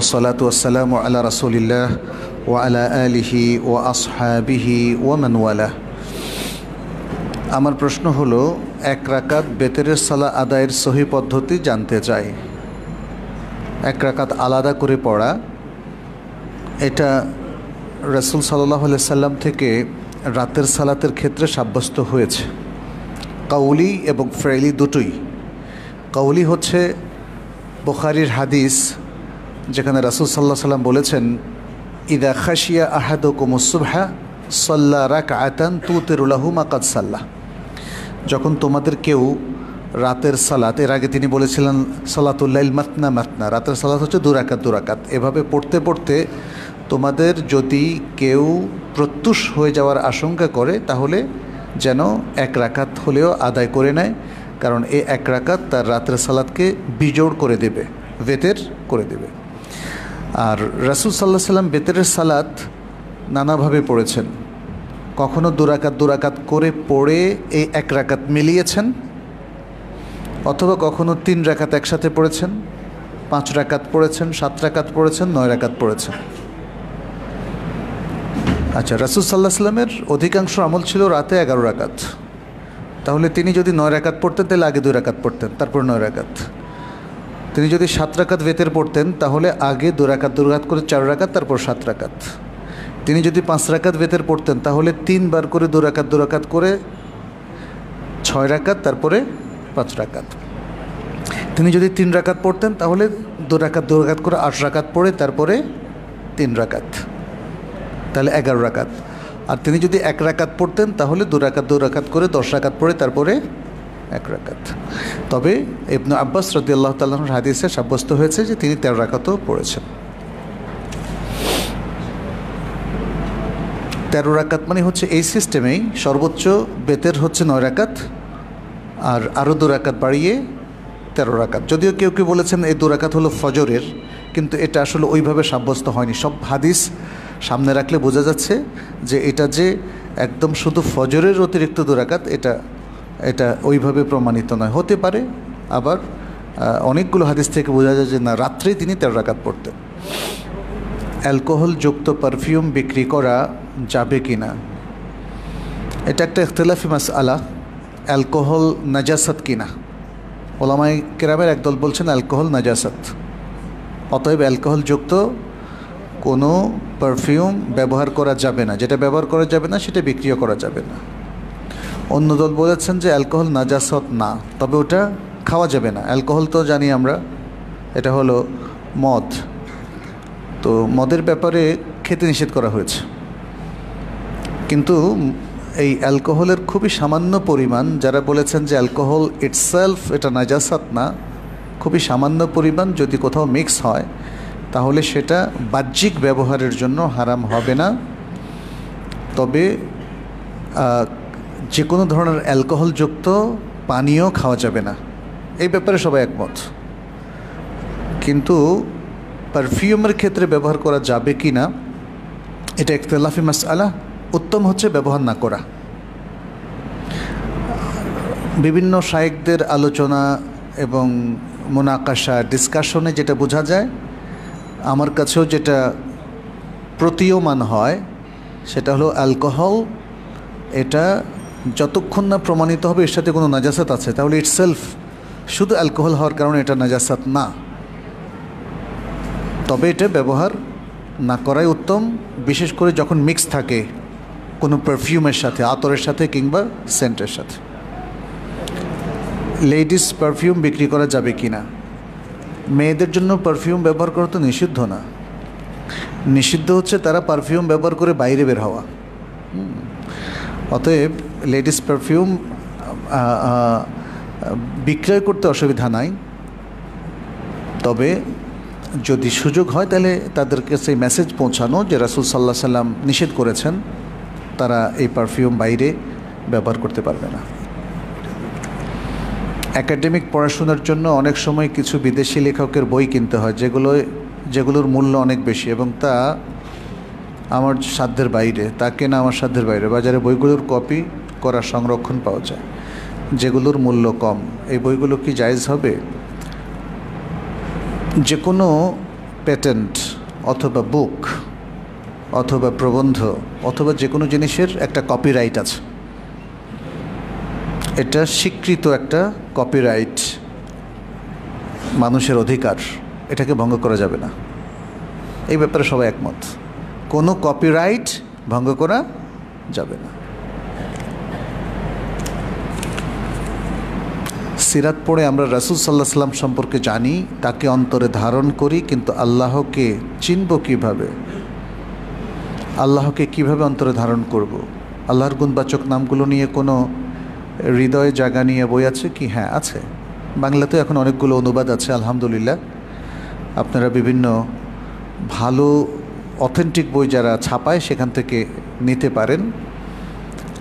ওসলাত রাসুলিল্লাহ ও আলা আলিহি ও আসহাবিহি ও আমার প্রশ্ন হলো এক রাকাত বেতেরের সালা আদায়ের সহি পদ্ধতি জানতে চাই এক রাকাত আলাদা করে পড়া এটা রসুল সাল্লাহ সাল্লাম থেকে রাতের সালাতের ক্ষেত্রে সাব্যস্ত হয়েছে কাউলি এবং ফ্রেলি দুটোই কাউলি হচ্ছে বোখারির হাদিস যেখানে রাসুল সাল্লাহ সাল্লাম বলেছেন ইদা খাসিয়া আহাদ কুমসুবহা সাল্লা রাক আয়তান তু তেরুল্লাহু মাকাদ সাল্লাহ যখন তোমাদের কেউ রাতের সালাত এর আগে তিনি বলেছিলেন সালাতুল্লাইল মাতনা মাতনা রাতের সালাত হচ্ছে দুরাকাত দুরাকাত এভাবে পড়তে পড়তে তোমাদের যদি কেউ প্রত্যুষ হয়ে যাওয়ার আশঙ্কা করে তাহলে যেন এক রাকাত হলেও আদায় করে নেয় কারণ এ এক রাকাত তার রাতের সালাদকে বিজোড় করে দেবে বেতের করে দেবে আর রাসুল সাল্লাহ সাল্লাম বেতের সালাত নানাভাবে পড়েছেন কখনো দুরাকাত দুরাকাত করে পড়ে এই এক রাকাত মিলিয়েছেন অথবা কখনো তিন রাকাত একসাথে পড়েছেন পাঁচ রাকাত পড়েছেন সাত রাকাত পড়েছেন নয় রাকাত পড়েছেন আচ্ছা রাসুল সাল্লাহ সাল্লামের অধিকাংশ আমল ছিল রাতে এগারো রাকাত তাহলে তিনি যদি নয় রাকাত পড়তেন তাহলে আগে দুই রাকাত পড়তেন তারপর নয় রাকাত তিনি যদি সাত রাকাত বেতের পড়তেন তাহলে আগে দু রাকাত দু রাকাত করে চার রাকাত তারপর সাত রাকাত তিনি যদি পাঁচ রাকাত বেতের পড়তেন তাহলে তিনবার করে দু রাকাত দু রাকাত করে ছয় রাকাত তারপরে পাঁচ রাকাত তিনি যদি তিন রাকাত পড়তেন তাহলে দু রাকাত দু রাকাত করে আট রাকাত পড়ে তারপরে তিন রাকাত তাহলে এগারো রাকাত আর তিনি যদি এক রাকাত পড়তেন তাহলে দু রাকাত দু রাকাত করে দশ রাকাত পড়ে তারপরে এক রাকাত তবে ইবনু আব্বাস আল্লাহ তাল্লাহর হাদিসে সাব্যস্ত হয়েছে যে তিনি তেরো রাকাতও পড়েছেন তেরো রাকাত মানে হচ্ছে এই সিস্টেমেই সর্বোচ্চ বেতের হচ্ছে নয় রাকাত আর আরও দু রাকাত বাড়িয়ে তেরো রাকাত যদিও কেউ কেউ বলেছেন এই দু রাকাত হলো ফজরের কিন্তু এটা আসলে ওইভাবে সাব্যস্ত হয়নি সব হাদিস সামনে রাখলে বোঝা যাচ্ছে যে এটা যে একদম শুধু ফজরের অতিরিক্ত দুরাকাত এটা এটা ওইভাবে প্রমাণিত নয় হতে পারে আবার অনেকগুলো হাদিস থেকে বোঝা যায় যে না রাত্রে তিনি তেরো রাকাত পড়তেন অ্যালকোহলযুক্ত পারফিউম বিক্রি করা যাবে কি না এটা একটা ইখতলাফি মাস আলা অ্যালকোহল নাজাসাত কিনা ওলামাই কেরামের একদল বলছেন অ্যালকোহল নাজাসাত অতএব অ্যালকোহলযুক্ত কোনো পারফিউম ব্যবহার করা যাবে না যেটা ব্যবহার করা যাবে না সেটা বিক্রিও করা যাবে না অন্য দল বলেছেন যে অ্যালকোহল নাজাসত না তবে ওটা খাওয়া যাবে না অ্যালকোহল তো জানি আমরা এটা হলো মদ তো মদের ব্যাপারে খেতে নিষেধ করা হয়েছে কিন্তু এই অ্যালকোহলের খুবই সামান্য পরিমাণ যারা বলেছেন যে অ্যালকোহল ইটসেলফ এটা নাজাসাত না খুবই সামান্য পরিমাণ যদি কোথাও মিক্স হয় তাহলে সেটা বাহ্যিক ব্যবহারের জন্য হারাম হবে না তবে যে কোনো ধরনের অ্যালকোহলযুক্ত পানীয় খাওয়া যাবে না এই ব্যাপারে সবাই একমত কিন্তু পারফিউমের ক্ষেত্রে ব্যবহার করা যাবে কি না এটা একতলাফি মাস আলা উত্তম হচ্ছে ব্যবহার না করা বিভিন্ন শায়েকদের আলোচনা এবং মোনাকাশা ডিসকাশনে যেটা বোঝা যায় আমার কাছেও যেটা প্রতীয়মান হয় সেটা হলো অ্যালকোহল এটা যতক্ষণ না প্রমাণিত হবে এর সাথে কোনো নাজাসাত আছে তাহলে সেলফ শুধু অ্যালকোহল হওয়ার কারণে এটা নাজাসাত না তবে এটা ব্যবহার না করাই উত্তম বিশেষ করে যখন মিক্স থাকে কোনো পারফিউমের সাথে আতরের সাথে কিংবা সেন্টের সাথে লেডিস পারফিউম বিক্রি করা যাবে কি না মেয়েদের জন্য পারফিউম ব্যবহার করা তো নিষিদ্ধ না নিষিদ্ধ হচ্ছে তারা পারফিউম ব্যবহার করে বাইরে বের হওয়া অতএব লেডিস পারফিউম বিক্রয় করতে অসুবিধা নাই তবে যদি সুযোগ হয় তাহলে তাদেরকে সেই মেসেজ পৌঁছানো যে রাসুল সাল্লাহ সাল্লাম নিষেধ করেছেন তারা এই পারফিউম বাইরে ব্যবহার করতে পারবে না একাডেমিক পড়াশোনার জন্য অনেক সময় কিছু বিদেশি লেখকের বই কিনতে হয় যেগুলো যেগুলোর মূল্য অনেক বেশি এবং তা আমার সাধ্যের বাইরে তা কেনা আমার সাধ্যের বাইরে বাজারে বইগুলোর কপি করা সংরক্ষণ পাওয়া যায় যেগুলোর মূল্য কম এই বইগুলো কি জায়জ হবে যে কোনো প্যাটেন্ট অথবা বুক অথবা প্রবন্ধ অথবা যে কোনো জিনিসের একটা কপিরাইট আছে এটা স্বীকৃত একটা কপিরাইট মানুষের অধিকার এটাকে ভঙ্গ করা যাবে না এই ব্যাপারে সবাই একমত কোনো কপিরাইট ভঙ্গ করা যাবে না সিরাত পড়ে আমরা রাসুল সাল্লাহ সাল্লাম সম্পর্কে জানি তাকে অন্তরে ধারণ করি কিন্তু আল্লাহকে চিনব কিভাবে আল্লাহকে কিভাবে অন্তরে ধারণ করব। আল্লাহর গুণবাচক নামগুলো নিয়ে কোনো হৃদয়ে জাগা নিয়ে বই আছে কি হ্যাঁ আছে বাংলাতে এখন অনেকগুলো অনুবাদ আছে আলহামদুলিল্লাহ আপনারা বিভিন্ন ভালো অথেন্টিক বই যারা ছাপায় সেখান থেকে নিতে পারেন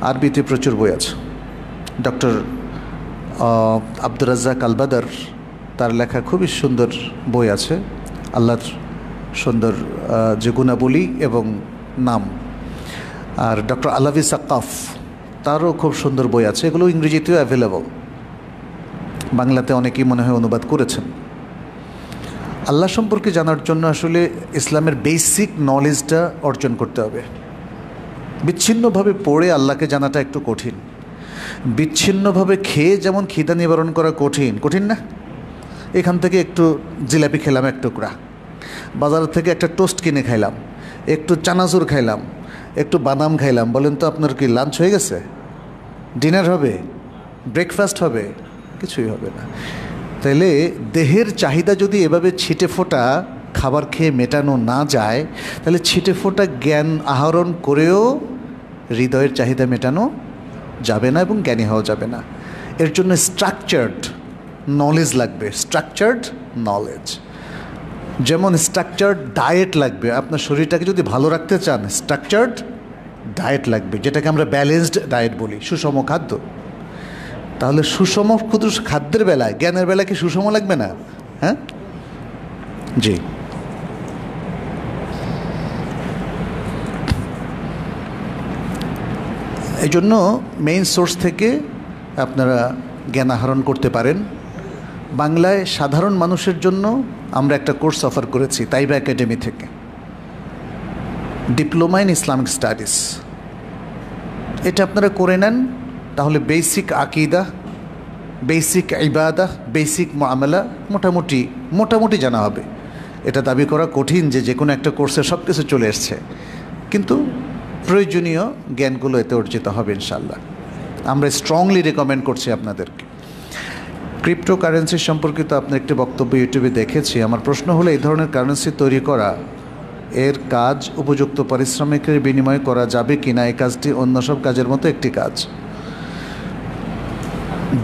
আরবিতে প্রচুর বই আছে ডক্টর আব্দুর রাজ্জাক আলবাদার তার লেখা খুবই সুন্দর বই আছে আল্লাহর সুন্দর যে গুণাবলী এবং নাম আর ডক্টর আলাভি সাকাফ তারও খুব সুন্দর বই আছে এগুলো ইংরেজিতেও অ্যাভেলেবল বাংলাতে অনেকেই মনে হয় অনুবাদ করেছেন আল্লাহ সম্পর্কে জানার জন্য আসলে ইসলামের বেসিক নলেজটা অর্জন করতে হবে বিচ্ছিন্নভাবে পড়ে আল্লাহকে জানাটা একটু কঠিন বিচ্ছিন্নভাবে খেয়ে যেমন খিদা নিবারণ করা কঠিন কঠিন না এখান থেকে একটু জিলাপি খেলাম এক টুকরা বাজার থেকে একটা টোস্ট কিনে খাইলাম একটু চানাচুর খাইলাম একটু বাদাম খাইলাম বলেন তো আপনার কি লাঞ্চ হয়ে গেছে ডিনার হবে ব্রেকফাস্ট হবে কিছুই হবে না তাইলে দেহের চাহিদা যদি এভাবে ছিটে ফোটা খাবার খেয়ে মেটানো না যায় তাহলে ছিটে ফোটা জ্ঞান আহরণ করেও হৃদয়ের চাহিদা মেটানো যাবে না এবং জ্ঞানী হওয়া যাবে না এর জন্য স্ট্রাকচার্ড নলেজ লাগবে স্ট্রাকচার্ড নলেজ যেমন স্ট্রাকচার্ড ডায়েট লাগবে আপনার শরীরটাকে যদি ভালো রাখতে চান স্ট্রাকচার্ড ডায়েট লাগবে যেটাকে আমরা ব্যালেন্সড ডায়েট বলি সুষম খাদ্য তাহলে সুষম ক্ষুদ্র খাদ্যের বেলায় জ্ঞানের বেলায় কি সুষম লাগবে না হ্যাঁ জি এই জন্য মেইন সোর্স থেকে আপনারা জ্ঞান আহরণ করতে পারেন বাংলায় সাধারণ মানুষের জন্য আমরা একটা কোর্স অফার করেছি তাইবা একাডেমি থেকে ডিপ্লোমা ইন ইসলামিক স্টাডিজ এটা আপনারা করে নেন তাহলে বেসিক আকিদা বেসিক ইবাদা বেসিক মামলা মোটামুটি মোটামুটি জানা হবে এটা দাবি করা কঠিন যে যে কোনো একটা কোর্সে সব কিছু চলে এসছে কিন্তু প্রয়োজনীয় জ্ঞানগুলো এতে অর্জিত হবে ইনশাল্লাহ আমরা স্ট্রংলি রেকমেন্ড করছি আপনাদেরকে ক্রিপ্টো কারেন্সি সম্পর্কিত আপনার একটি বক্তব্য ইউটিউবে দেখেছি আমার প্রশ্ন হলো এই ধরনের কারেন্সি তৈরি করা এর কাজ উপযুক্ত পারিশ্রমিকের বিনিময়ে করা যাবে কি না এই কাজটি অন্য সব কাজের মতো একটি কাজ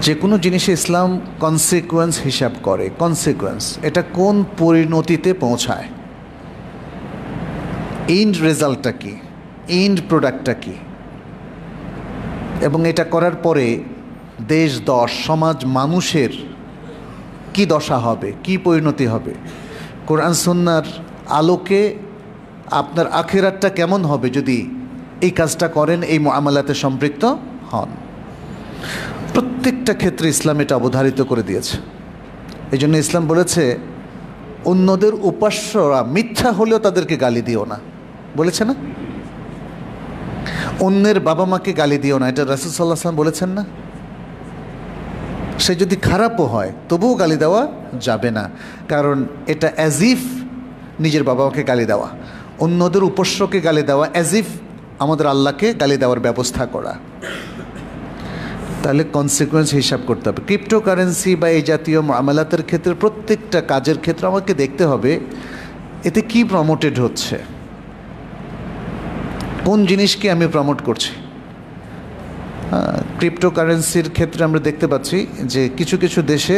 যে কোনো জিনিসে ইসলাম কনসিকুয়েন্স হিসাব করে কনসিকুয়েন্স এটা কোন পরিণতিতে পৌঁছায় এই রেজাল্টটা কী এন্ড প্রোডাক্টটা কী এবং এটা করার পরে দেশ দশ সমাজ মানুষের কি দশা হবে কি পরিণতি হবে কোরআন সন্ন্যার আলোকে আপনার আখেরাতটা কেমন হবে যদি এই কাজটা করেন এই আমালাতে সম্পৃক্ত হন প্রত্যেকটা ক্ষেত্রে ইসলাম এটা অবধারিত করে দিয়েছে এই জন্য ইসলাম বলেছে অন্যদের উপাস্যরা মিথ্যা হলেও তাদেরকে গালি দিও না বলেছে না অন্যের বাবা মাকে গালি দিও না এটা রাসুল সাল্লাহ সাল্লাম বলেছেন না সে যদি খারাপও হয় তবুও গালি দেওয়া যাবে না কারণ এটা অ্যাজিফ নিজের নিজের বাবাকে গালি দেওয়া অন্যদের উপস্যকে গালি দেওয়া অ্যাজিফ আমাদের আল্লাহকে গালি দেওয়ার ব্যবস্থা করা তাহলে কনসিকুয়েন্স হিসাব করতে হবে ক্রিপ্টোকারেন্সি বা এই জাতীয় মামলাতের ক্ষেত্রে প্রত্যেকটা কাজের ক্ষেত্রে আমাকে দেখতে হবে এতে কি প্রমোটেড হচ্ছে কোন জিনিসকে আমি প্রমোট করছি ক্রিপ্টোকারেন্সির ক্ষেত্রে আমরা দেখতে পাচ্ছি যে কিছু কিছু দেশে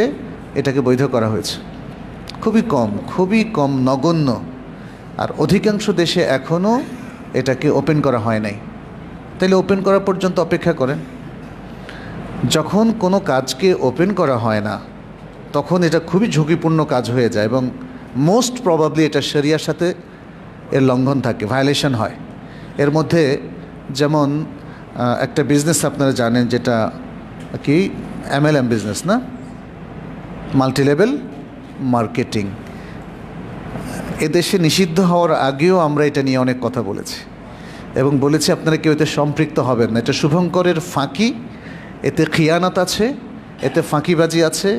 এটাকে বৈধ করা হয়েছে খুবই কম খুবই কম নগণ্য আর অধিকাংশ দেশে এখনও এটাকে ওপেন করা হয় নাই তাহলে ওপেন করা পর্যন্ত অপেক্ষা করেন যখন কোনো কাজকে ওপেন করা হয় না তখন এটা খুবই ঝুঁকিপূর্ণ কাজ হয়ে যায় এবং মোস্ট প্রবাবলি এটা সেরিয়ার সাথে এর লঙ্ঘন থাকে ভায়োলেশন হয় এর মধ্যে যেমন একটা বিজনেস আপনারা জানেন যেটা কি এমএলএম বিজনেস না মাল্টি লেভেল মার্কেটিং এদেশে নিষিদ্ধ হওয়ার আগেও আমরা এটা নিয়ে অনেক কথা বলেছি এবং বলেছি আপনারা কেউ এতে সম্পৃক্ত হবেন না এটা শুভঙ্করের ফাঁকি এতে খিয়ানত আছে এতে ফাঁকিবাজি আছে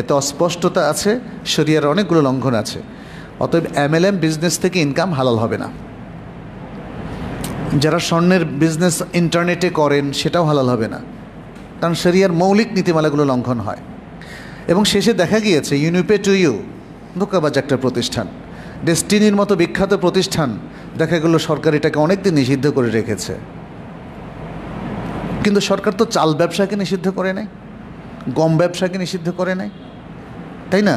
এতে অস্পষ্টতা আছে শরিয়ার অনেকগুলো লঙ্ঘন আছে অতএব এমএলএম বিজনেস থেকে ইনকাম হালাল হবে না যারা স্বর্ণের বিজনেস ইন্টারনেটে করেন সেটাও হালাল হবে না কারণ সেরিয়ার মৌলিক নীতিমালাগুলো লঙ্ঘন হয় এবং শেষে দেখা গিয়েছে ইউনিপে টু ইউ ধোকাবাজ একটা প্রতিষ্ঠান ডেস্টিনির মতো বিখ্যাত প্রতিষ্ঠান দেখা গেল সরকার এটাকে অনেকদিন নিষিদ্ধ করে রেখেছে কিন্তু সরকার তো চাল ব্যবসাকে নিষিদ্ধ করে নেয় গম ব্যবসাকে নিষিদ্ধ করে নেয় তাই না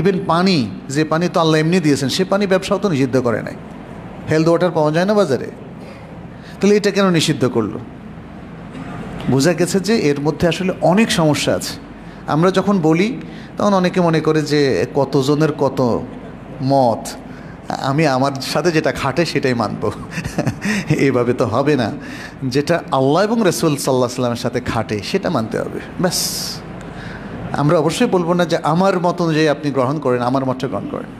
ইভেন পানি যে পানি তো আল্লাহ এমনি দিয়েছেন সে পানি ব্যবসাও তো নিষিদ্ধ করে নেয় হেলথ ওয়াটার পাওয়া যায় না বাজারে তাহলে এটা কেন নিষিদ্ধ করলো বোঝা গেছে যে এর মধ্যে আসলে অনেক সমস্যা আছে আমরা যখন বলি তখন অনেকে মনে করে যে কতজনের কত মত আমি আমার সাথে যেটা খাটে সেটাই মানব এইভাবে তো হবে না যেটা আল্লাহ এবং রসুল সাল্লাহ সাল্লামের সাথে খাটে সেটা মানতে হবে ব্যাস আমরা অবশ্যই বলবো না যে আমার মত অনুযায়ী আপনি গ্রহণ করেন আমার মতটা গ্রহণ করেন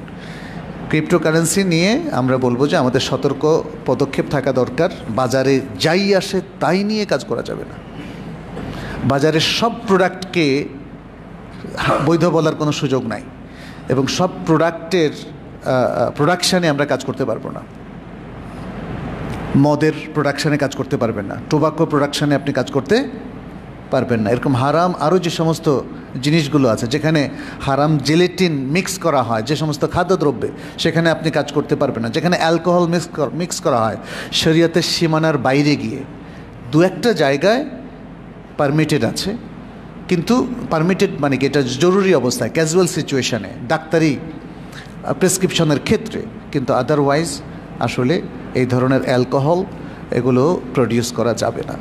ক্রিপ্টোকারেন্সি নিয়ে আমরা বলবো যে আমাদের সতর্ক পদক্ষেপ থাকা দরকার বাজারে যাই আসে তাই নিয়ে কাজ করা যাবে না বাজারের সব প্রোডাক্টকে বৈধ বলার কোনো সুযোগ নাই এবং সব প্রোডাক্টের প্রোডাকশানে আমরা কাজ করতে পারবো না মদের প্রোডাকশানে কাজ করতে পারবেন না টোবাকো প্রোডাকশানে আপনি কাজ করতে পারবেন না এরকম হারাম আরও যে সমস্ত জিনিসগুলো আছে যেখানে হারাম জেলেটিন মিক্স করা হয় যে সমস্ত খাদ্যদ্রব্যে সেখানে আপনি কাজ করতে পারবেন না যেখানে অ্যালকোহল মিক্স মিক্স করা হয় শরীয়তের সীমানার বাইরে গিয়ে দু একটা জায়গায় পারমিটেড আছে কিন্তু পারমিটেড মানে কি এটা জরুরি অবস্থায় ক্যাজুয়াল সিচুয়েশানে ডাক্তারি প্রেসক্রিপশনের ক্ষেত্রে কিন্তু আদারওয়াইজ আসলে এই ধরনের অ্যালকোহল এগুলো প্রডিউস করা যাবে না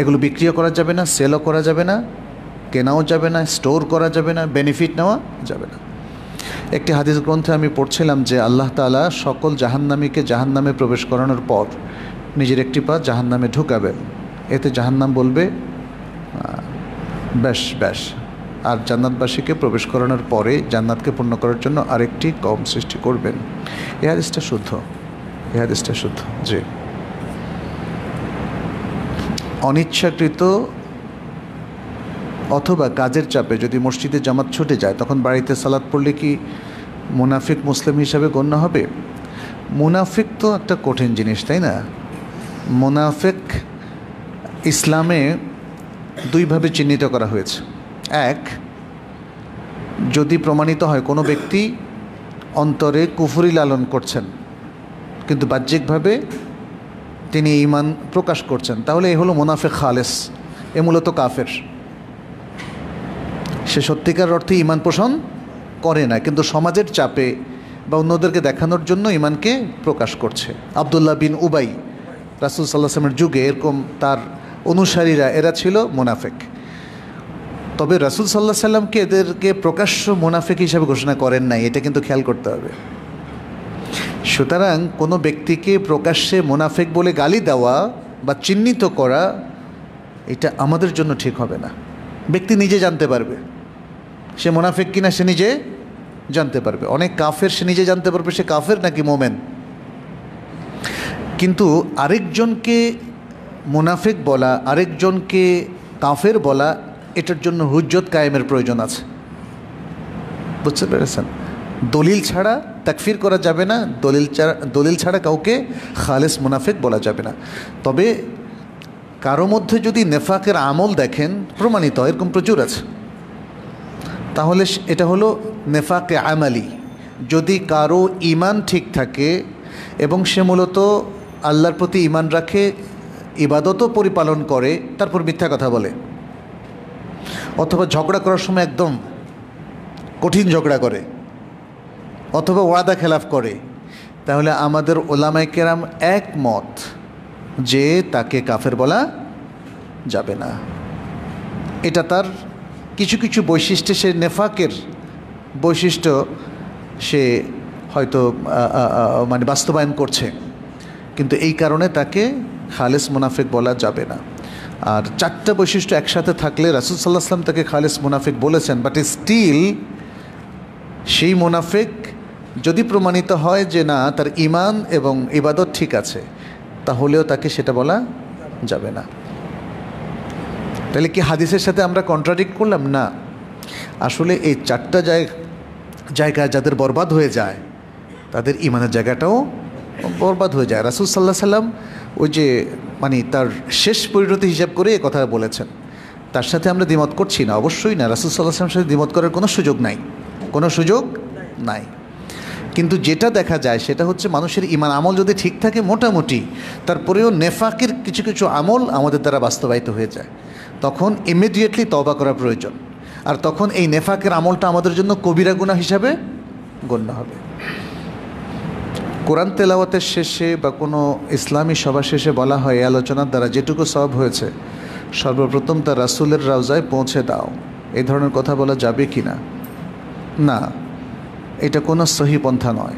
এগুলো বিক্রিও করা যাবে না সেলও করা যাবে না কেনাও যাবে না স্টোর করা যাবে না বেনিফিট নেওয়া যাবে না একটি হাদিস গ্রন্থে আমি পড়ছিলাম যে আল্লাহ তালা সকল জাহান্নামীকে জাহান্নামে প্রবেশ করানোর পর নিজের একটি পা জাহান্নামে ঢুকাবেন এতে জাহান্নাম বলবে ব্যাস ব্যাস আর জান্নাতবাসীকে প্রবেশ করানোর পরে জান্নাতকে পূর্ণ করার জন্য আরেকটি কম সৃষ্টি করবেন এ হাদিসটা শুদ্ধ এ হাদিসটা শুদ্ধ জি অনিচ্ছাকৃত অথবা কাজের চাপে যদি মসজিদে জামাত ছুটে যায় তখন বাড়িতে সালাদ পড়লে কি মুনাফিক মুসলিম হিসাবে গণ্য হবে মুনাফিক তো একটা কঠিন জিনিস তাই না মুনাফিক ইসলামে দুইভাবে চিহ্নিত করা হয়েছে এক যদি প্রমাণিত হয় কোনো ব্যক্তি অন্তরে কুফুরি লালন করছেন কিন্তু বাহ্যিকভাবে তিনি ইমান প্রকাশ করছেন তাহলে এ হলো মোনাফে খালেস এ মূলত কাফের সে সত্যিকার অর্থে ইমান পোষণ করে না কিন্তু সমাজের চাপে বা অন্যদেরকে দেখানোর জন্য ইমানকে প্রকাশ করছে আবদুল্লাহ বিন উবাই রাসুল সাল্লাহামের যুগে এরকম তার অনুসারীরা এরা ছিল মোনাফেক তবে রাসুল সাল্লাহ সাল্লামকে এদেরকে প্রকাশ্য মোনাফেক হিসাবে ঘোষণা করেন নাই এটা কিন্তু খেয়াল করতে হবে সুতরাং কোনো ব্যক্তিকে প্রকাশ্যে মোনাফেক বলে গালি দেওয়া বা চিহ্নিত করা এটা আমাদের জন্য ঠিক হবে না ব্যক্তি নিজে জানতে পারবে সে মোনাফেক কিনা সে নিজে জানতে পারবে অনেক কাফের সে নিজে জানতে পারবে সে কাফের নাকি মোমেন কিন্তু আরেকজনকে মুনাফেক বলা আরেকজনকে কাফের বলা এটার জন্য হুজ্জত কায়েমের প্রয়োজন আছে বুঝতে পেরেছেন দলিল ছাড়া তাকফির করা যাবে না দলিল দলিল ছাড়া কাউকে খালেস মুনাফেক বলা যাবে না তবে কারো মধ্যে যদি নেফাকের আমল দেখেন প্রমাণিত এরকম প্রচুর আছে তাহলে এটা হলো নেফাকে আমালি যদি কারো ইমান ঠিক থাকে এবং সে মূলত আল্লাহর প্রতি ইমান রাখে ইবাদতও পরিপালন করে তারপর মিথ্যা কথা বলে অথবা ঝগড়া করার সময় একদম কঠিন ঝগড়া করে অথবা ওয়াদা খেলাফ করে তাহলে আমাদের ওলামাই কেরাম একমত যে তাকে কাফের বলা যাবে না এটা তার কিছু কিছু বৈশিষ্ট্যে সে নেফাকের বৈশিষ্ট্য সে হয়তো মানে বাস্তবায়ন করছে কিন্তু এই কারণে তাকে খালেস মুনাফিক বলা যাবে না আর চারটা বৈশিষ্ট্য একসাথে থাকলে রাসুল সাল্লাহ আসলাম তাকে খালেস মুনাফিক বলেছেন বাট স্টিল সেই মুনাফিক যদি প্রমাণিত হয় যে না তার ইমান এবং ইবাদত ঠিক আছে তাহলেও তাকে সেটা বলা যাবে না তাহলে কি হাদিসের সাথে আমরা কন্ট্রাডিক্ট করলাম না আসলে এই চারটা জায়গা জায়গা যাদের বরবাদ হয়ে যায় তাদের ইমানের জায়গাটাও বরবাদ হয়ে যায় রাসুল সাল্লাহ সাল্লাম ওই যে মানে তার শেষ পরিণতি হিসাব করে এ কথা বলেছেন তার সাথে আমরা দ্বিমত করছি না অবশ্যই না রাসুল সাল্লাহ সাল্লামের সাথে দ্বিমত করার কোনো সুযোগ নাই কোনো সুযোগ নাই কিন্তু যেটা দেখা যায় সেটা হচ্ছে মানুষের ইমান আমল যদি ঠিক থাকে মোটামুটি তারপরেও নেফাকের কিছু কিছু আমল আমাদের দ্বারা বাস্তবায়িত হয়ে যায় তখন ইমিডিয়েটলি তবা করা প্রয়োজন আর তখন এই নেফাকের আমলটা আমাদের জন্য কবিরা গুণা হিসাবে গণ্য হবে কোরআন তেলাওয়াতের শেষে বা কোনো ইসলামী সভা শেষে বলা হয় এই আলোচনার দ্বারা যেটুকু সব হয়েছে সর্বপ্রথম তা রাসুলের রাউজায় পৌঁছে দাও এই ধরনের কথা বলা যাবে কি না না এটা কোনো সহি পন্থা নয়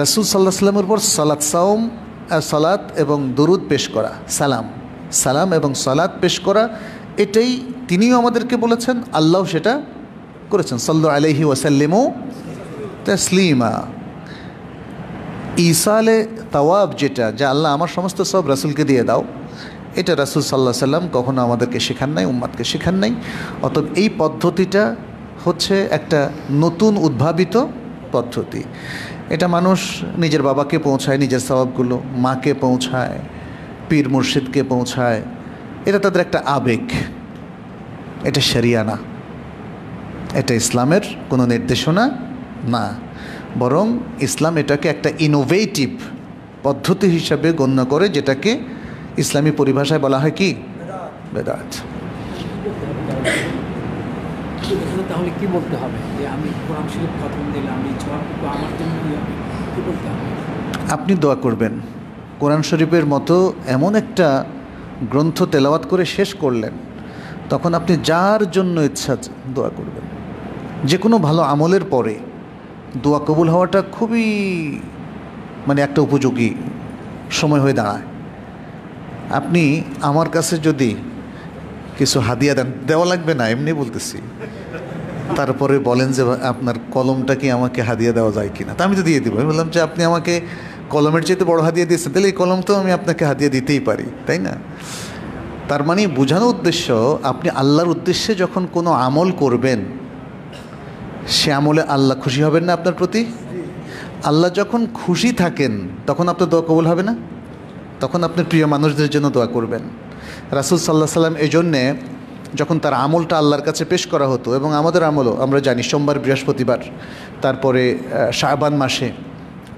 রাসুল সাল্লাহ সাল্লামের উপর সালাত সাওম সালাত এবং দরুদ পেশ করা সালাম সালাম এবং সালাত পেশ করা এটাই তিনিও আমাদেরকে বলেছেন আল্লাহ সেটা করেছেন সাল্লু আলহি ওয়াসাল্লিমও তসলিমা ইসালে তাওয়াব যেটা যা আল্লাহ আমার সমস্ত সব রাসুলকে দিয়ে দাও এটা রাসুল সাল্লাহ সাল্লাম কখনো আমাদেরকে শেখান নাই উম্মাদকে শেখান নাই অতএব এই পদ্ধতিটা হচ্ছে একটা নতুন উদ্ভাবিত পদ্ধতি এটা মানুষ নিজের বাবাকে পৌঁছায় নিজের স্বভাবগুলো মাকে পৌঁছায় পীর মুর্শিদকে পৌঁছায় এটা তাদের একটা আবেগ এটা সেরিয়ানা এটা ইসলামের কোনো নির্দেশনা না বরং ইসলাম এটাকে একটা ইনোভেটিভ পদ্ধতি হিসাবে গণ্য করে যেটাকে ইসলামী পরিভাষায় বলা হয় কি বেদাত তাহলে কি বলতে হবে যে আমি কোরআন শরীফ খতম দিলাম আমি জবাবটুকু আমার জন্য কী হবে কী বলতে হবে আপনি দোয়া করবেন কোরআন শরীফের মতো এমন একটা গ্রন্থ তেলাওয়াত করে শেষ করলেন তখন আপনি যার জন্য ইচ্ছা দোয়া করবেন যে কোনো ভালো আমলের পরে দোয়া কবুল হওয়াটা খুবই মানে একটা উপযোগী সময় হয়ে দাঁড়ায় আপনি আমার কাছে যদি কিছু হাদিয়া দেন দেওয়া লাগবে না এমনি বলতেছি তারপরে বলেন যে আপনার কলমটা কি আমাকে হাদিয়া দেওয়া যায় কিনা তা আমি তো দিয়ে দিব আমি বললাম যে আপনি আমাকে কলমের চেয়ে বড় হাদিয়া দিয়েছেন তাহলে এই কলম তো আমি আপনাকে হাদিয়া দিতেই পারি তাই না তার মানে বোঝানোর উদ্দেশ্য আপনি আল্লাহর উদ্দেশ্যে যখন কোনো আমল করবেন সে আমলে আল্লাহ খুশি হবেন না আপনার প্রতি আল্লাহ যখন খুশি থাকেন তখন আপনার দোয়া কবুল হবে না তখন আপনার প্রিয় মানুষদের জন্য দোয়া করবেন রাসুল সাল্লাহ সাল্লাম এই জন্যে যখন তার আমলটা আল্লাহর কাছে পেশ করা হতো এবং আমাদের আমলও আমরা জানি সোমবার বৃহস্পতিবার তারপরে শাহবান মাসে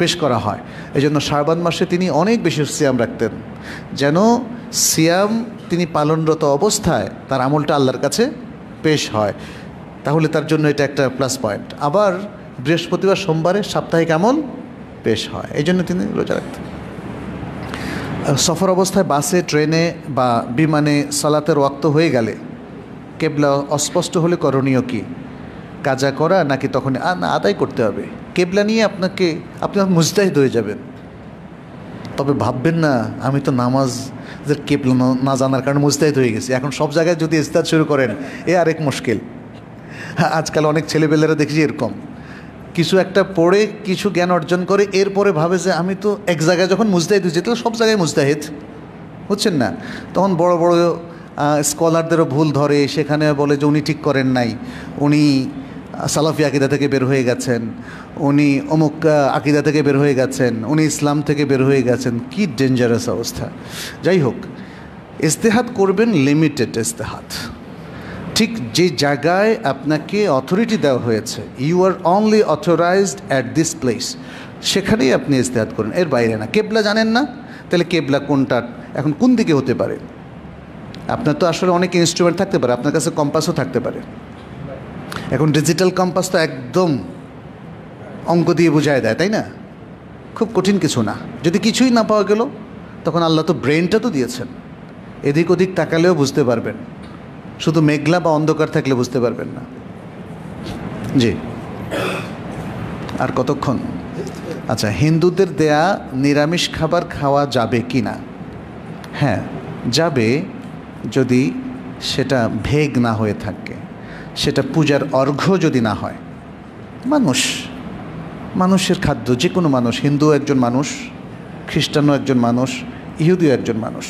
পেশ করা হয় এই জন্য শাহবান মাসে তিনি অনেক বেশি সিয়াম রাখতেন যেন সিয়াম তিনি পালনরত অবস্থায় তার আমলটা আল্লাহর কাছে পেশ হয় তাহলে তার জন্য এটা একটা প্লাস পয়েন্ট আবার বৃহস্পতিবার সোমবারে সাপ্তাহিক আমল পেশ হয় এই জন্য তিনি রোজা রাখতেন সফর অবস্থায় বাসে ট্রেনে বা বিমানে সালাতের ওয়াক্ত হয়ে গেলে কেবলা অস্পষ্ট হলে করণীয় কি কাজা করা নাকি তখন না আদায় করতে হবে কেবলা নিয়ে আপনাকে আপনি মুজদাহিদ হয়ে যাবেন তবে ভাববেন না আমি তো নামাজ কেবলা না জানার কারণে মুজদাহিদ হয়ে গেছি এখন সব জায়গায় যদি ইস্তাদ শুরু করেন এ আরেক মুশকিল হ্যাঁ, আজকাল অনেক ছেলেপেলেরা দেখছি এরকম কিছু একটা পড়ে কিছু জ্ঞান অর্জন করে এরপরে ভাবে যে আমি তো এক জায়গায় যখন মুজদাহিদ হয়েছি তাহলে সব জায়গায় মুজদাহিদ বুঝছেন না তখন বড় বড় স্কলারদেরও ভুল ধরে সেখানে বলে যে উনি ঠিক করেন নাই উনি সালাফি আকিদা থেকে বের হয়ে গেছেন উনি অমুক আকিদা থেকে বের হয়ে গেছেন উনি ইসলাম থেকে বের হয়ে গেছেন কি ডেঞ্জারাস অবস্থা যাই হোক ইস্তেহাত করবেন লিমিটেড ইস্তেহাত ঠিক যে জায়গায় আপনাকে অথরিটি দেওয়া হয়েছে you are only authorized at this place সেখানেই আপনি ইস্তেহাত করেন এর বাইরে না কেবলা জানেন না তাহলে কেবলা কোনটা এখন কোন দিকে হতে পারে আপনার তো আসলে অনেক ইনস্ট্রুমেন্ট থাকতে পারে আপনার কাছে কম্পাসও থাকতে পারে এখন ডিজিটাল কম্পাস তো একদম অঙ্ক দিয়ে বোঝায় দেয় তাই না খুব কঠিন কিছু না যদি কিছুই না পাওয়া গেল তখন আল্লাহ তো ব্রেনটা তো দিয়েছেন এদিক ওদিক তাকালেও বুঝতে পারবেন শুধু মেঘলা বা অন্ধকার থাকলে বুঝতে পারবেন না জি আর কতক্ষণ আচ্ছা হিন্দুদের দেয়া নিরামিষ খাবার খাওয়া যাবে কি না হ্যাঁ যাবে যদি সেটা ভেগ না হয়ে থাকে সেটা পূজার অর্ঘ্য যদি না হয় মানুষ মানুষের খাদ্য যে কোনো মানুষ হিন্দু একজন মানুষ খ্রিস্টানও একজন মানুষ ইহুদিও একজন মানুষ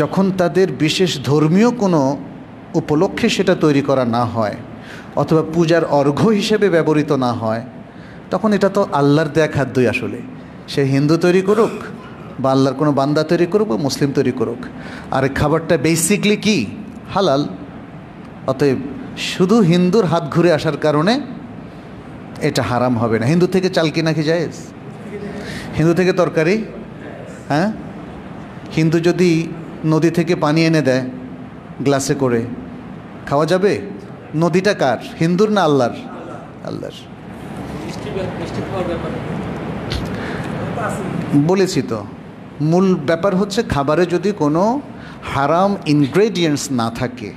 যখন তাদের বিশেষ ধর্মীয় কোনো উপলক্ষে সেটা তৈরি করা না হয় অথবা পূজার অর্ঘ্য হিসেবে ব্যবহৃত না হয় তখন এটা তো আল্লাহর দেয়া খাদ্যই আসলে সে হিন্দু তৈরি করুক বা আল্লাহর কোনো বান্দা তৈরি করুক বা মুসলিম তৈরি করুক আর খাবারটা বেসিকলি কি হালাল অতএব শুধু হিন্দুর হাত ঘুরে আসার কারণে এটা হারাম হবে না হিন্দু থেকে চাল কিনা কি জায়েজ হিন্দু থেকে তরকারি হ্যাঁ হিন্দু যদি নদী থেকে পানি এনে দেয় গ্লাসে করে খাওয়া যাবে নদীটা কার হিন্দুর না আল্লাহর আল্লাহর বলেছি তো মূল ব্যাপার হচ্ছে খাবারে যদি কোনো হারাম ইনগ্রেডিয়েন্টস না থাকে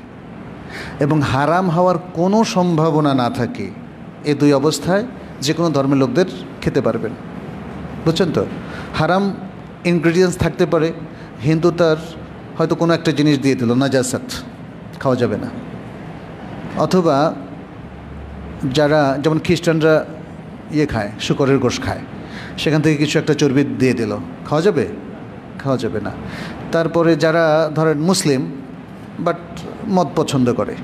এবং হারাম হওয়ার কোনো সম্ভাবনা না থাকে এ দুই অবস্থায় যে কোনো ধর্মের লোকদের খেতে পারবেন বুঝছেন তো হারাম ইনগ্রেডিয়েন্টস থাকতে পারে হিন্দু তার হয়তো কোনো একটা জিনিস দিয়ে দিল নাজাসাত খাওয়া যাবে না অথবা যারা যেমন খ্রিস্টানরা ইয়ে খায় শুকরের গোশ খায় সেখান থেকে কিছু একটা চর্বি দিয়ে দিল খাওয়া যাবে খাওয়া যাবে না তারপরে যারা ধরেন মুসলিম বাট মদ পছন্দ করে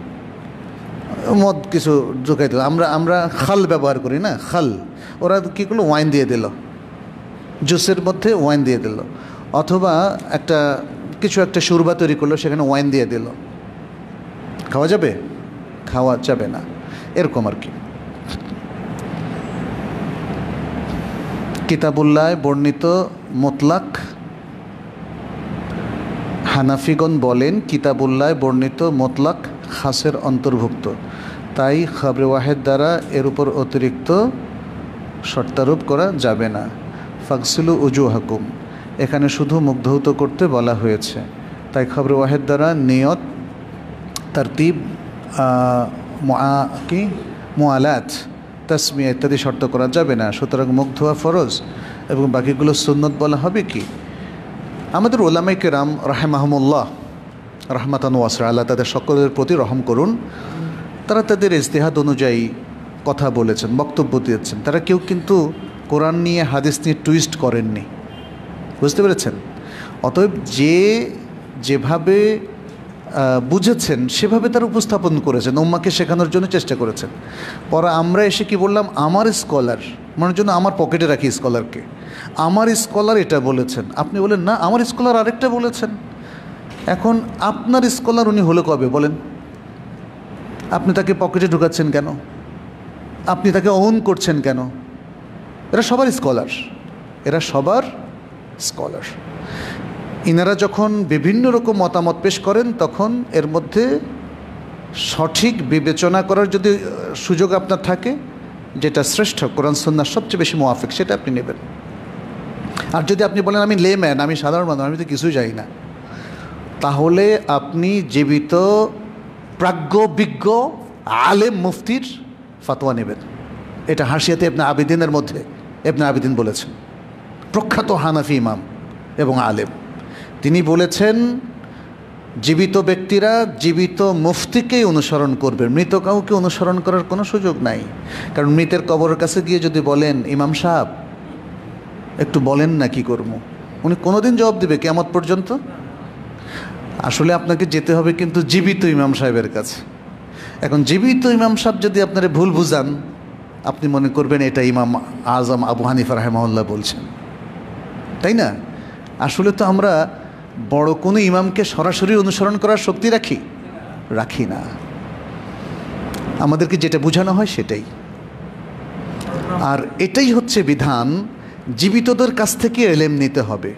মদ কিছু জোগাই দিল আমরা আমরা খাল ব্যবহার করি না খাল ওরা কী করলো ওয়াইন দিয়ে দিল জুসের মধ্যে ওয়াইন দিয়ে দিল অথবা একটা কিছু একটা সুরবা তৈরি করলো সেখানে ওয়াইন দিয়ে দিল খাওয়া যাবে খাওয়া যাবে না এরকম আর কি কিতাবুল্লায় বর্ণিত মোতলাক হানাফিগণ বলেন কিতাবুল্লায় বর্ণিত মোতলাক খাসের অন্তর্ভুক্ত তাই খাবরে ওয়াহেদ দ্বারা এর উপর অতিরিক্ত শর্তারোপ করা যাবে না ফাকসুলু উজু হাকুম এখানে শুধু মুগ্ধৌত করতে বলা হয়েছে তাই খবরে ওয়াহেদ দ্বারা নিয়ত তারতিব কি মোয়ালাত তাসমিয়া ইত্যাদি শর্ত করা যাবে না সুতরাং মুখ ধোয়া ফরজ এবং বাকিগুলো সুন্নত বলা হবে কি আমাদের ওলামে কেরাম রাহেমাহমুল্লাহ রহমাতানু আসরা আল্লাহ তাদের সকলের প্রতি রহম করুন তারা তাদের ইজতেহাদ অনুযায়ী কথা বলেছেন বক্তব্য দিয়েছেন তারা কেউ কিন্তু কোরআন নিয়ে হাদিস নিয়ে টুইস্ট করেননি বুঝতে পেরেছেন অতএব যে যেভাবে বুঝেছেন সেভাবে তার উপস্থাপন করেছেন উম্মাকে শেখানোর জন্য চেষ্টা করেছেন পরে আমরা এসে কি বললাম আমার স্কলার মানে জন্য আমার পকেটে রাখি স্কলারকে আমার স্কলার এটা বলেছেন আপনি বলেন না আমার স্কলার আরেকটা বলেছেন এখন আপনার স্কলার উনি হলো কবে বলেন আপনি তাকে পকেটে ঢুকাচ্ছেন কেন আপনি তাকে অন করছেন কেন এরা সবার স্কলার এরা সবার স্কলার ইনারা যখন বিভিন্ন রকম মতামত পেশ করেন তখন এর মধ্যে সঠিক বিবেচনা করার যদি সুযোগ আপনার থাকে যেটা শ্রেষ্ঠ কোরআন সন্ন্যাস সবচেয়ে বেশি মোয়াফিক সেটা আপনি নেবেন আর যদি আপনি বলেন আমি লেম্যান আমি সাধারণ মানুষ আমি তো কিছুই যাই না তাহলে আপনি জীবিত প্রাজ্ঞ বিজ্ঞ আলেম মুফতির ফাতোয়া নেবেন এটা হাসিয়াতে এবনা আবেদিনের মধ্যে এবনা আবেদিন বলেছেন প্রখ্যাত হানাফি ইমাম এবং আলেম তিনি বলেছেন জীবিত ব্যক্তিরা জীবিত মুফতিকেই অনুসরণ করবে মৃত কাউকে অনুসরণ করার কোনো সুযোগ নাই কারণ মৃতের কবরের কাছে গিয়ে যদি বলেন ইমাম সাহাব একটু বলেন না কি করব উনি কোনোদিন জবাব দেবে কেমত পর্যন্ত আসলে আপনাকে যেতে হবে কিন্তু জীবিত ইমাম সাহেবের কাছে এখন জীবিত ইমাম সাহেব যদি আপনারা ভুল বুঝান আপনি মনে করবেন এটা ইমাম আজম আবু হানিফ রাহেমহল্লা বলছেন তাই না আসলে তো আমরা বড় কোনো ইমামকে সরাসরি অনুসরণ করার শক্তি রাখি রাখি না আমাদেরকে যেটা বোঝানো হয় সেটাই আর এটাই হচ্ছে বিধান জীবিতদের কাছ থেকে এলেম নিতে হবে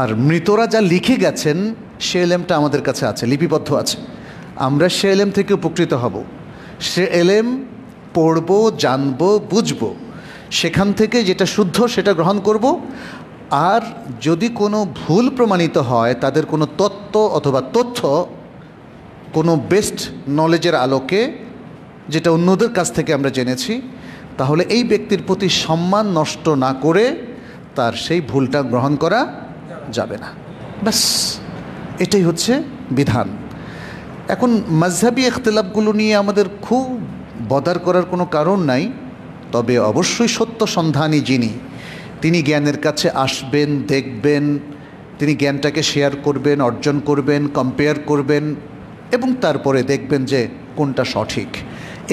আর মৃতরা যা লিখে গেছেন সে এলেমটা আমাদের কাছে আছে লিপিবদ্ধ আছে আমরা সে এলেম থেকে উপকৃত হব সে এলেম পড়ব জানব বুঝব সেখান থেকে যেটা শুদ্ধ সেটা গ্রহণ করব আর যদি কোনো ভুল প্রমাণিত হয় তাদের কোনো তত্ত্ব অথবা তথ্য কোনো বেস্ট নলেজের আলোকে যেটা অন্যদের কাছ থেকে আমরা জেনেছি তাহলে এই ব্যক্তির প্রতি সম্মান নষ্ট না করে তার সেই ভুলটা গ্রহণ করা যাবে না ব্যাস এটাই হচ্ছে বিধান এখন মাঝহাবি এখতলাপগুলো নিয়ে আমাদের খুব বদার করার কোনো কারণ নাই তবে অবশ্যই সত্য সন্ধানী যিনি তিনি জ্ঞানের কাছে আসবেন দেখবেন তিনি জ্ঞানটাকে শেয়ার করবেন অর্জন করবেন কম্পেয়ার করবেন এবং তারপরে দেখবেন যে কোনটা সঠিক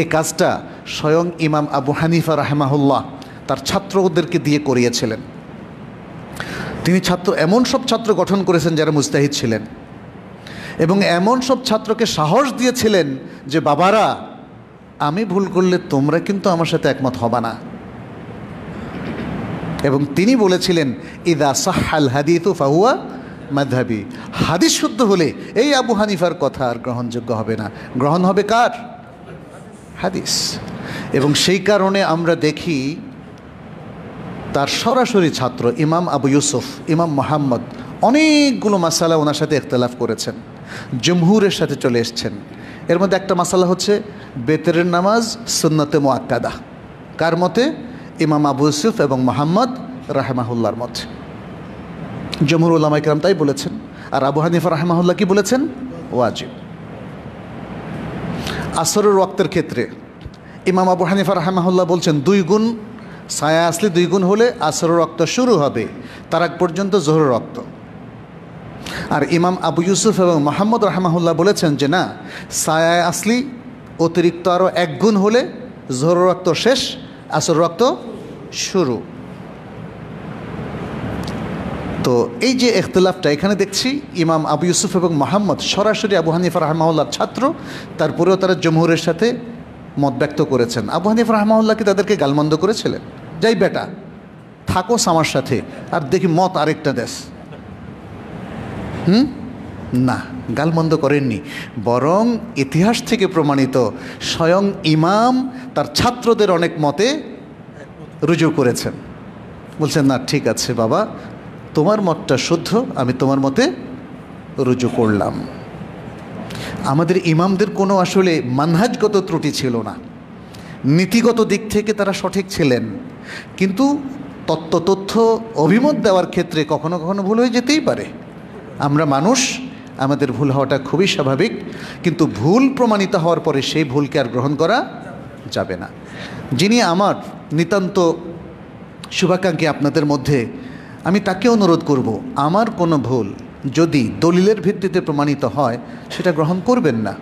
এ কাজটা স্বয়ং ইমাম আবু হানিফা রাহেমাহুল্লাহ তার ছাত্রদেরকে দিয়ে করিয়েছিলেন তিনি ছাত্র এমন সব ছাত্র গঠন করেছেন যারা মুস্তাহিদ ছিলেন এবং এমন সব ছাত্রকে সাহস দিয়েছিলেন যে বাবারা আমি ভুল করলে তোমরা কিন্তু আমার সাথে একমত হবা না এবং তিনি বলেছিলেন ইদা সাহাল হাদিতু ফাহুয়া মাধাবি হাদিস শুদ্ধ হলে এই আবু হানিফার কথা আর গ্রহণযোগ্য হবে না গ্রহণ হবে কার হাদিস এবং সেই কারণে আমরা দেখি তার সরাসরি ছাত্র ইমাম আবু ইউসুফ ইমাম মোহাম্মদ অনেকগুলো মাসালা ওনার সাথে ইখতলাফ করেছেন জমহুরের সাথে চলে এসছেন এর মধ্যে একটা মাসালা হচ্ছে বেতরের নামাজ সুন্নতে মোয়াক্কাদা কার মতে ইমাম আবু ইউসুফ এবং মোহাম্মদ রাহেমাহুল্লার মত জমুর উল্লামা ইকরাম তাই বলেছেন আর আবু হানিফা রাহেমাহুল্লাহ কি বলেছেন ওয়াজিব আসরের রক্তের ক্ষেত্রে ইমাম আবু হানিফা রাহেমাহুল্লাহ বলছেন দুই গুণ ছায়া আসলে দুই গুণ হলে আসরের রক্ত শুরু হবে তার আগ পর্যন্ত জোহর রক্ত আর ইমাম আবু ইউসুফ এবং মোহাম্মদ রাহমাহুল্লাহ বলেছেন যে না সায়ায় আসলি অতিরিক্ত আরও এক গুণ হলে জোহর রক্ত শেষ আসর রক্ত শুরু তো এই যে এখতলাফটা এখানে দেখছি ইমাম আবু ইউসুফ এবং মোহাম্মদ সরাসরি আবু হানিফা রহমাউল্লার ছাত্র তারপরেও তারা জমহুরের সাথে মত ব্যক্ত করেছেন আবু হানিফ রাহমাউল্লাহ কি তাদেরকে গালমন্দ করেছিলেন যাই বেটা থাকোস আমার সাথে আর দেখি মত আরেকটা দেশ হুম না গালমন্দ করেননি বরং ইতিহাস থেকে প্রমাণিত স্বয়ং ইমাম তার ছাত্রদের অনেক মতে রুজু করেছেন বলছেন না ঠিক আছে বাবা তোমার মতটা শুদ্ধ আমি তোমার মতে রুজু করলাম আমাদের ইমামদের কোনো আসলে মানহাজগত ত্রুটি ছিল না নীতিগত দিক থেকে তারা সঠিক ছিলেন কিন্তু তত্ত্ব তথ্য অভিমত দেওয়ার ক্ষেত্রে কখনো কখনো ভুল হয়ে যেতেই পারে আমরা মানুষ আমাদের ভুল হওয়াটা খুবই স্বাভাবিক কিন্তু ভুল প্রমাণিত হওয়ার পরে সেই ভুলকে আর গ্রহণ করা যাবে না যিনি আমার নিতান্ত শুভাকাঙ্ক্ষী আপনাদের মধ্যে আমি তাকে অনুরোধ করব আমার কোনো ভুল যদি দলিলের ভিত্তিতে প্রমাণিত হয় সেটা গ্রহণ করবেন না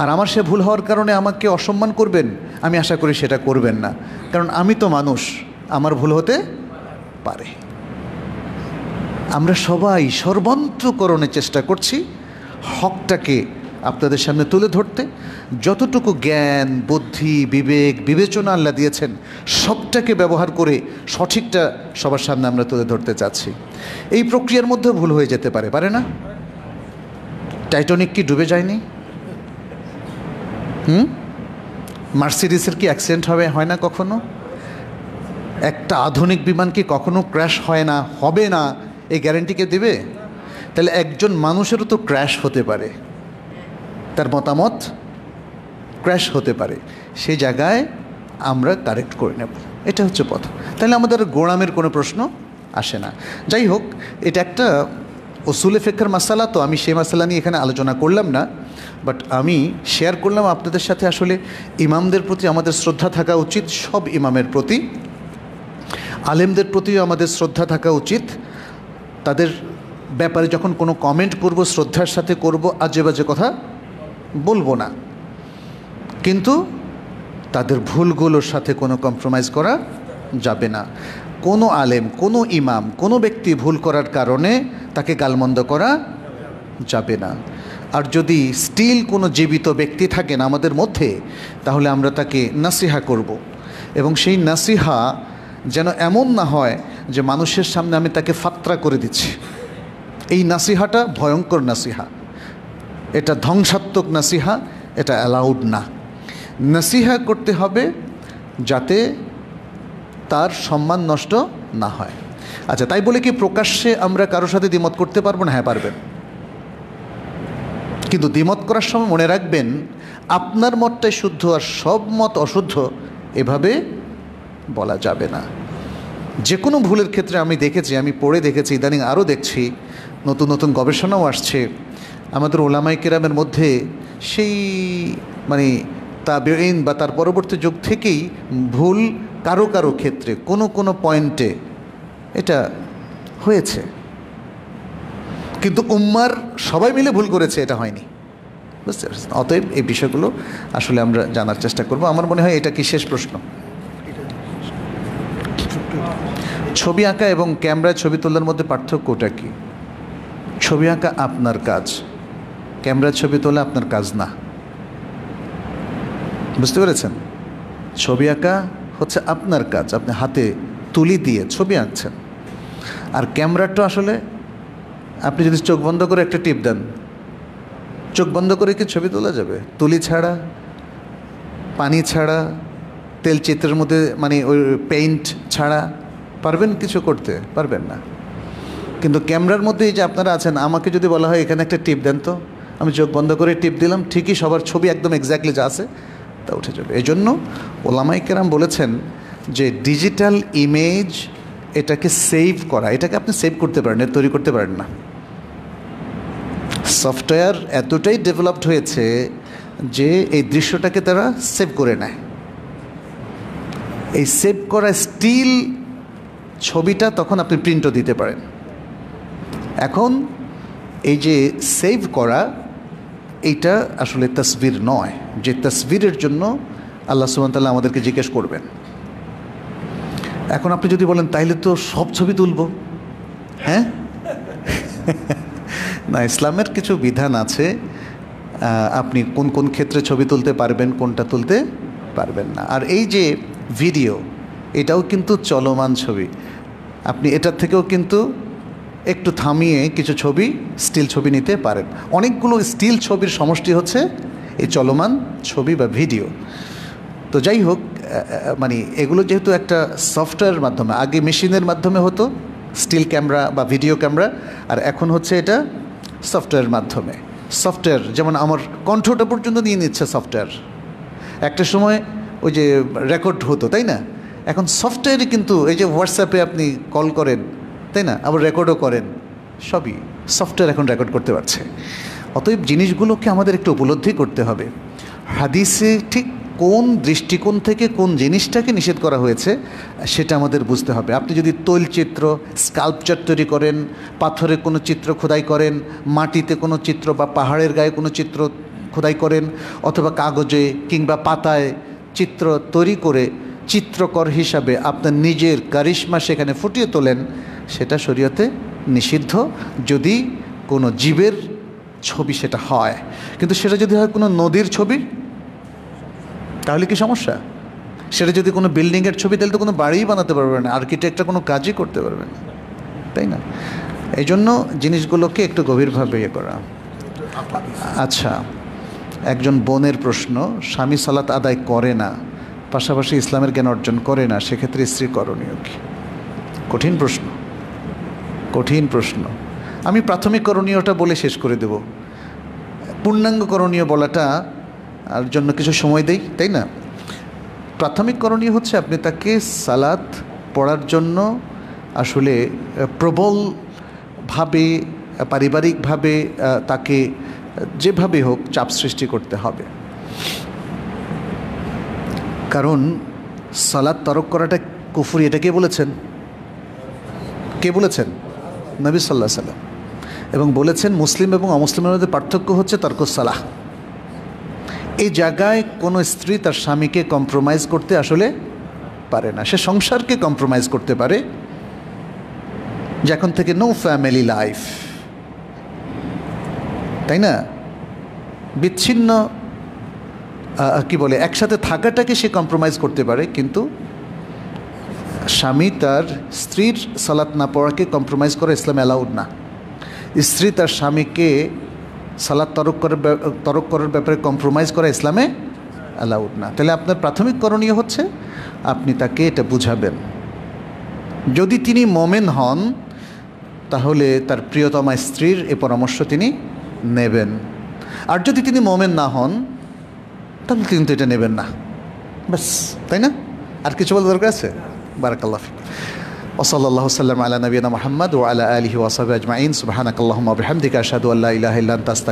আর আমার সে ভুল হওয়ার কারণে আমাকে অসম্মান করবেন আমি আশা করি সেটা করবেন না কারণ আমি তো মানুষ আমার ভুল হতে পারে আমরা সবাই সর্বন্তকরণের চেষ্টা করছি হকটাকে আপনাদের সামনে তুলে ধরতে যতটুকু জ্ঞান বুদ্ধি বিবেক বিবেচনা আল্লাহ দিয়েছেন সবটাকে ব্যবহার করে সঠিকটা সবার সামনে আমরা তুলে ধরতে চাচ্ছি এই প্রক্রিয়ার মধ্যে ভুল হয়ে যেতে পারে পারে না টাইটনিক কি ডুবে যায়নি হুম মার্সিডিসের কি অ্যাক্সিডেন্ট হবে হয় না কখনো একটা আধুনিক বিমান কি কখনো ক্র্যাশ হয় না হবে না এই গ্যারেন্টিকে দেবে তাহলে একজন মানুষেরও তো ক্র্যাশ হতে পারে তার মতামত ক্র্যাশ হতে পারে সে জায়গায় আমরা কারেক্ট করে নেব এটা হচ্ছে পথ তাহলে আমাদের গোড়ামের কোনো প্রশ্ন আসে না যাই হোক এটা একটা ওসুলে ফেকার মশালা তো আমি সেই মশালা নিয়ে এখানে আলোচনা করলাম না বাট আমি শেয়ার করলাম আপনাদের সাথে আসলে ইমামদের প্রতি আমাদের শ্রদ্ধা থাকা উচিত সব ইমামের প্রতি আলেমদের প্রতিও আমাদের শ্রদ্ধা থাকা উচিত তাদের ব্যাপারে যখন কোনো কমেন্ট করব শ্রদ্ধার সাথে করব আজে বাজে কথা বলবো না কিন্তু তাদের ভুলগুলোর সাথে কোনো কম্প্রোমাইজ করা যাবে না কোনো আলেম কোনো ইমাম কোনো ব্যক্তি ভুল করার কারণে তাকে গালমন্দ করা যাবে না আর যদি স্টিল কোনো জীবিত ব্যক্তি থাকেন আমাদের মধ্যে তাহলে আমরা তাকে নাসিহা করব। এবং সেই নাসিহা যেন এমন না হয় যে মানুষের সামনে আমি তাকে ফাত্রা করে দিচ্ছি এই নাসিহাটা ভয়ঙ্কর নাসিহা এটা ধ্বংসাত্মক নাসিহা এটা অ্যালাউড না নাসিহা করতে হবে যাতে তার সম্মান নষ্ট না হয় আচ্ছা তাই বলে কি প্রকাশ্যে আমরা কারোর সাথে দ্বিমত করতে পারবো না হ্যাঁ পারবেন কিন্তু দ্বিমত করার সময় মনে রাখবেন আপনার মতটাই শুদ্ধ আর সব মত অশুদ্ধ এভাবে বলা যাবে না যে কোনো ভুলের ক্ষেত্রে আমি দেখেছি আমি পড়ে দেখেছি ইদানিং আরও দেখছি নতুন নতুন গবেষণাও আসছে আমাদের ওলামাই কেরামের মধ্যে সেই মানে তা তাবেইন বা তার পরবর্তী যুগ থেকেই ভুল কারো কারো ক্ষেত্রে কোনো কোনো পয়েন্টে এটা হয়েছে কিন্তু উম্মার সবাই মিলে ভুল করেছে এটা হয়নি বুঝতে পারছেন অতএব এই বিষয়গুলো আসলে আমরা জানার চেষ্টা করব আমার মনে হয় এটা কি শেষ প্রশ্ন ছবি আঁকা এবং ক্যামেরায় ছবি তোলার মধ্যে পার্থক্যটা কি ছবি আঁকা আপনার কাজ ক্যামেরার ছবি তোলা আপনার কাজ না বুঝতে পেরেছেন ছবি আঁকা হচ্ছে আপনার কাজ আপনি হাতে তুলি দিয়ে ছবি আঁকছেন আর ক্যামেরাটা আসলে আপনি যদি চোখ বন্ধ করে একটা টিপ দেন চোখ বন্ধ করে কি ছবি তোলা যাবে তুলি ছাড়া পানি ছাড়া তেল চিত্রের মধ্যে মানে ওই পেইন্ট ছাড়া পারবেন কিছু করতে পারবেন না কিন্তু ক্যামেরার মধ্যে যে আপনারা আছেন আমাকে যদি বলা হয় এখানে একটা টিপ দেন তো আমি চোখ বন্ধ করে টিপ দিলাম ঠিকই সবার ছবি একদম এক্স্যাক্টলি যা আছে তা উঠে যাবে এই জন্য ওলামাইকেরাম বলেছেন যে ডিজিটাল ইমেজ এটাকে সেভ করা এটাকে আপনি সেভ করতে পারেন তৈরি করতে পারেন না সফটওয়্যার এতটাই ডেভেলপড হয়েছে যে এই দৃশ্যটাকে তারা সেভ করে নেয় এই সেভ করা স্টিল ছবিটা তখন আপনি প্রিন্টও দিতে পারেন এখন এই যে সেভ করা এইটা আসলে তসবির নয় যে তসবিরের জন্য আল্লাহ সুবাহতাল্লাহ আমাদেরকে জিজ্ঞেস করবেন এখন আপনি যদি বলেন তাইলে তো সব ছবি তুলব হ্যাঁ না ইসলামের কিছু বিধান আছে আপনি কোন কোন ক্ষেত্রে ছবি তুলতে পারবেন কোনটা তুলতে পারবেন না আর এই যে ভিডিও এটাও কিন্তু চলমান ছবি আপনি এটার থেকেও কিন্তু একটু থামিয়ে কিছু ছবি স্টিল ছবি নিতে পারেন অনেকগুলো স্টিল ছবির সমষ্টি হচ্ছে এই চলমান ছবি বা ভিডিও তো যাই হোক মানে এগুলো যেহেতু একটা সফটওয়্যার মাধ্যমে আগে মেশিনের মাধ্যমে হতো স্টিল ক্যামেরা বা ভিডিও ক্যামেরা আর এখন হচ্ছে এটা সফটওয়্যার মাধ্যমে সফটওয়্যার যেমন আমার কণ্ঠটা পর্যন্ত নিয়ে নিচ্ছে সফটওয়্যার একটা সময় ওই যে রেকর্ড হতো তাই না এখন সফটওয়্যারই কিন্তু এই যে হোয়াটসঅ্যাপে আপনি কল করেন তাই না আবার রেকর্ডও করেন সবই সফটওয়্যার এখন রেকর্ড করতে পারছে অতএব জিনিসগুলোকে আমাদের একটু উপলব্ধি করতে হবে হাদিসে ঠিক কোন দৃষ্টিকোণ থেকে কোন জিনিসটাকে নিষেধ করা হয়েছে সেটা আমাদের বুঝতে হবে আপনি যদি তৈলচিত্র স্কাল্পচার তৈরি করেন পাথরে কোনো চিত্র খোদাই করেন মাটিতে কোনো চিত্র বা পাহাড়ের গায়ে কোনো চিত্র খোদাই করেন অথবা কাগজে কিংবা পাতায় চিত্র তৈরি করে চিত্রকর হিসাবে আপনার নিজের কারিশ্মা সেখানে ফুটিয়ে তোলেন সেটা শরীয়তে নিষিদ্ধ যদি কোনো জীবের ছবি সেটা হয় কিন্তু সেটা যদি হয় কোনো নদীর ছবি তাহলে কি সমস্যা সেটা যদি কোনো বিল্ডিংয়ের ছবি তাহলে তো কোনো বাড়িই বানাতে পারবে না আর্কিটেক্টরা কোনো কাজই করতে পারবে না তাই না এই জন্য জিনিসগুলোকে একটু গভীরভাবে ইয়ে করা আচ্ছা একজন বোনের প্রশ্ন স্বামী সালাত আদায় করে না পাশাপাশি ইসলামের জ্ঞান অর্জন করে না সেক্ষেত্রে স্ত্রী করণীয় কি কঠিন প্রশ্ন কঠিন প্রশ্ন আমি প্রাথমিক করণীয়টা বলে শেষ করে দেব পূর্ণাঙ্গ করণীয় বলাটা আর জন্য কিছু সময় দেই তাই না প্রাথমিক করণীয় হচ্ছে আপনি তাকে সালাত পড়ার জন্য আসলে প্রবলভাবে পারিবারিকভাবে তাকে যেভাবে হোক চাপ সৃষ্টি করতে হবে কারণ সালাদ তরক করাটা কুফুরি এটা কে বলেছেন কে বলেছেন নবী সাল্লাহ সাল্লাম এবং বলেছেন মুসলিম এবং অমুসলিমের মধ্যে পার্থক্য হচ্ছে তর্কসালাহ এই জায়গায় কোনো স্ত্রী তার স্বামীকে কম্প্রোমাইজ করতে আসলে পারে না সে সংসারকে কম্প্রোমাইজ করতে পারে যখন থেকে নো ফ্যামিলি লাইফ তাই না বিচ্ছিন্ন কি বলে একসাথে থাকাটাকে সে কম্প্রোমাইজ করতে পারে কিন্তু স্বামী তার স্ত্রীর সালাত না পড়াকে কম্প্রোমাইজ করা ইসলাম অ্যালাউড না স্ত্রী তার স্বামীকে সালাদ তরক করার তরক করার ব্যাপারে কম্প্রোমাইজ করা ইসলামে অ্যালাউড না তাহলে আপনার প্রাথমিক করণীয় হচ্ছে আপনি তাকে এটা বুঝাবেন যদি তিনি মোমেন হন তাহলে তার প্রিয়তমা স্ত্রীর এ পরামর্শ তিনি নেবেন আর যদি তিনি মোমেন না হন তাহলে তিনি তো এটা নেবেন না ব্যাস তাই না আর কিছু বলার দরকার আছে بارك الله فيك وصلى الله وسلم على نبينا محمد وعلى آله وصحبه أجمعين سبحانك اللهم وبحمدك أشهد أن لا إله إلا أنت أستغفرك